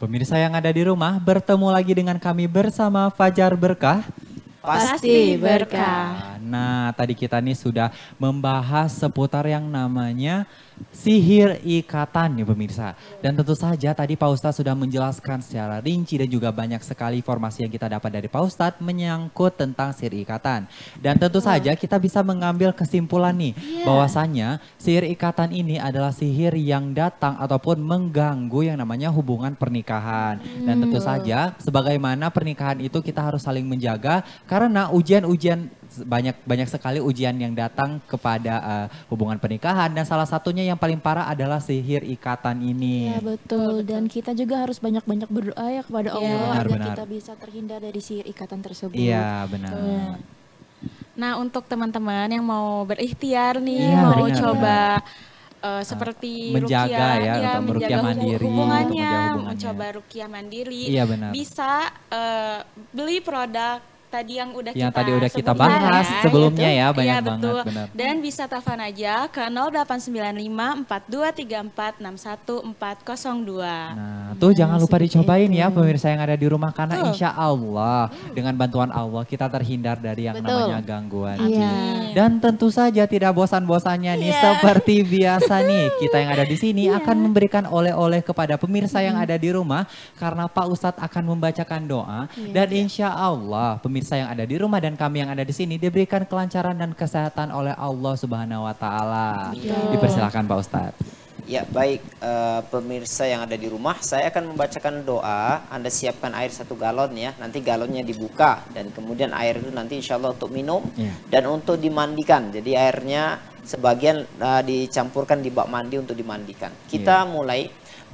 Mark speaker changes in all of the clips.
Speaker 1: Pemirsa yang ada di rumah, bertemu lagi dengan kami bersama Fajar Berkah. Pasti berkah. Nah, tadi kita nih sudah membahas seputar yang namanya sihir ikatan ya pemirsa. Dan tentu saja tadi Pak Ustadz sudah menjelaskan secara rinci dan juga banyak sekali informasi yang kita dapat dari Pak Ustadz menyangkut tentang sihir ikatan. Dan tentu iya. saja kita bisa mengambil kesimpulan nih yeah. bahwasanya sihir ikatan ini adalah sihir yang datang ataupun mengganggu yang namanya hubungan pernikahan. Dan tentu saja sebagaimana pernikahan itu kita harus saling menjaga karena ujian-ujian banyak banyak sekali ujian yang datang kepada uh, hubungan pernikahan dan salah satunya yang paling parah adalah sihir ikatan ini. Iya betul dan kita juga harus banyak-banyak berdoa ya kepada ya, Allah benar, agar benar. kita bisa terhindar dari sihir ikatan tersebut. Iya benar. Ya. Nah untuk teman-teman yang mau berikhtiar nih ya, mau benar, coba benar uh, seperti menjaga rukia, ya, ya menjaga mandiri hubungannya, hubungannya mencoba rukiah mandiri iya, benar. bisa uh, beli produk tadi yang udah yang kita tadi udah kita ya. bahas ya, sebelumnya gitu. ya banyak ya, betul. banget benar. Dan bisa telepon aja ke 0895 4234 Nah, tuh hmm, jangan lupa iya, dicobain itu. ya pemirsa yang ada di rumah karena tuh. insya Allah hmm. dengan bantuan Allah kita terhindar dari yang betul. namanya gangguan. Iya. Dan tentu saja tidak bosan-bosannya nih yeah. seperti biasa nih kita yang ada di sini yeah. akan memberikan oleh-oleh kepada pemirsa hmm. yang ada di rumah karena Pak Ustadz akan membacakan doa yeah. dan insya Allah pemirsa pemirsa yang ada di rumah dan kami yang ada di sini diberikan kelancaran dan kesehatan oleh Allah Subhanahu wa taala. Dipersilakan Pak Ustadz.
Speaker 2: Ya baik uh, pemirsa yang ada di rumah saya akan membacakan doa Anda siapkan air satu galon ya nanti galonnya dibuka dan kemudian air itu nanti insya Allah untuk minum yeah. dan untuk dimandikan jadi airnya sebagian uh, dicampurkan di bak mandi untuk dimandikan kita yeah. mulai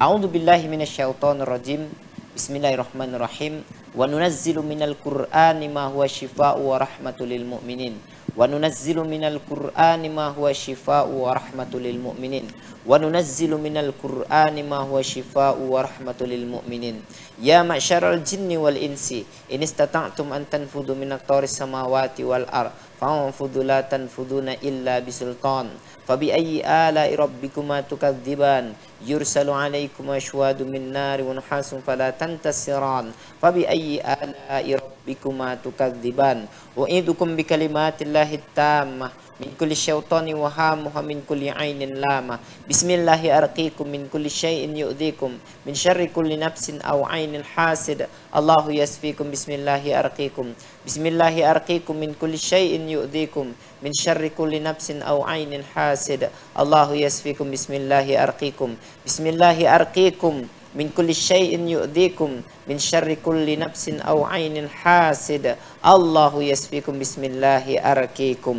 Speaker 2: A'udzubillahiminasyaitonirrojim Bismillahirrahmanirrahim. Wa nunazzilu minal Qur'ani ma huwa syifaa'u wa rahmatul lil mu'minin. Wa nunazzilu minal Qur'ani ma huwa syifaa'u wa rahmatul lil mu'minin. Wa nunazzilu minal Qur'ani ma huwa syifaa'u wa rahmatul lil mu'minin. Ya ma'syaral jinni wal insi, in istata'tum an tanfudu minat tawris samawati wal ardh فانفذوا لا تنفذون إلا بسلطان فبأي آلاء ربكما تكذبان يرسل عليكما شواد من نار ونحاس فلا تنتصران فبأي آلاء ربكما تكذبان أعيذكم بكلمات الله التامة من كل شيطان وهامها من كل عين لامة بسم الله أرقيكم من كل شيء يؤذيكم من شر كل نفس أو عين حاسد الله يسفيكم بسم الله أرقيكم بسم الله أرقيكم من كل شيء يؤذيكم من شر كل نفس أو عين حاسد الله يسفيكم بسم الله أرقيكم بسم الله أرقيكم من كل شيء يؤذيكم من شر كل نفس أو عين حاسد الله يسفيكم بسم الله أرقيكم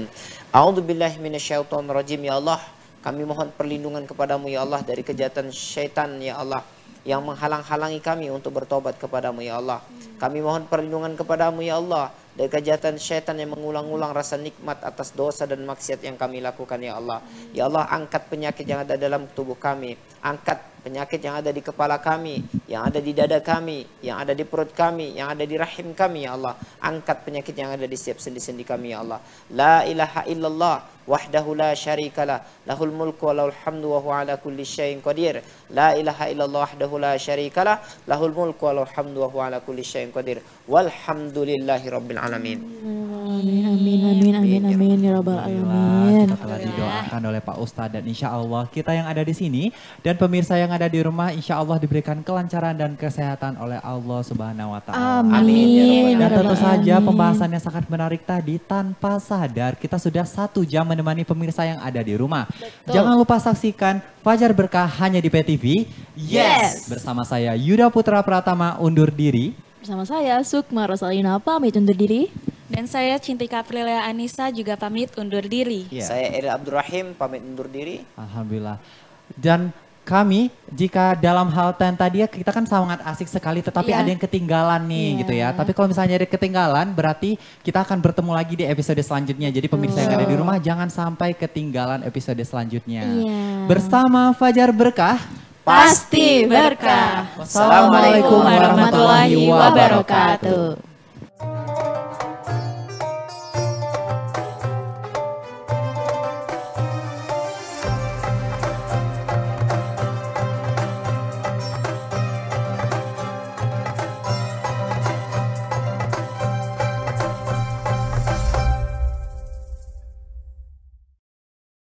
Speaker 2: A'udzubillahi minasyaitonirrajim ya Allah kami mohon perlindungan kepadamu ya Allah dari kejahatan syaitan ya Allah yang menghalang-halangi kami untuk bertobat kepadamu ya Allah. Kami mohon perlindungan kepadamu ya Allah dari kejahatan syaitan yang mengulang-ulang rasa nikmat atas dosa dan maksiat yang kami lakukan ya Allah. Ya Allah angkat penyakit yang ada dalam tubuh kami. Angkat penyakit yang ada di kepala kami, yang ada di dada kami, yang ada di perut kami, yang ada di rahim kami ya Allah. Angkat penyakit yang ada di setiap sendi-sendi kami ya Allah. La ilaha illallah wahdahu la syarikalah lahul mulku wa lahul hamdu wa huwa ala kulli syai'in qadir. La ilaha illallah wahdahu la syarikalah lahul mulku wa lahul hamdu wa huwa ala kulli syai'in qadir. Walhamdulillahi rabbil alamin. Hmm.
Speaker 1: Amin, amin, amin, amin, amin, ya Rabbal Alamin. Kita telah didoakan oleh Pak Ustadz dan insya Allah kita yang ada di sini dan pemirsa yang ada di rumah insya Allah diberikan kelancaran dan kesehatan oleh Allah Subhanahu Wa Taala. Amin. Ya dan tentu saja pembahasan yang sangat menarik tadi tanpa sadar kita sudah satu jam menemani pemirsa yang ada di rumah. Betul. Jangan lupa saksikan Fajar Berkah hanya di PTV. Yes. yes. Bersama saya Yuda Putra Pratama undur diri. Bersama saya Sukma Rosalina pamit undur diri. Dan saya Cintika Aprilia Anissa juga pamit undur diri. Ya. Saya Eril Abdurrahim pamit undur diri. Alhamdulillah. Dan kami jika dalam hal ten tadi ya kita kan sangat asik sekali tetapi yeah. ada yang ketinggalan nih yeah. gitu ya. Tapi kalau misalnya ada ketinggalan berarti kita akan bertemu lagi di episode selanjutnya. Jadi pemirsa yang iya. ada di rumah jangan sampai ketinggalan episode selanjutnya. Yeah. Bersama Fajar Berkah pasti berkah. Wassalamualaikum warahmatullahi wabarakatuh.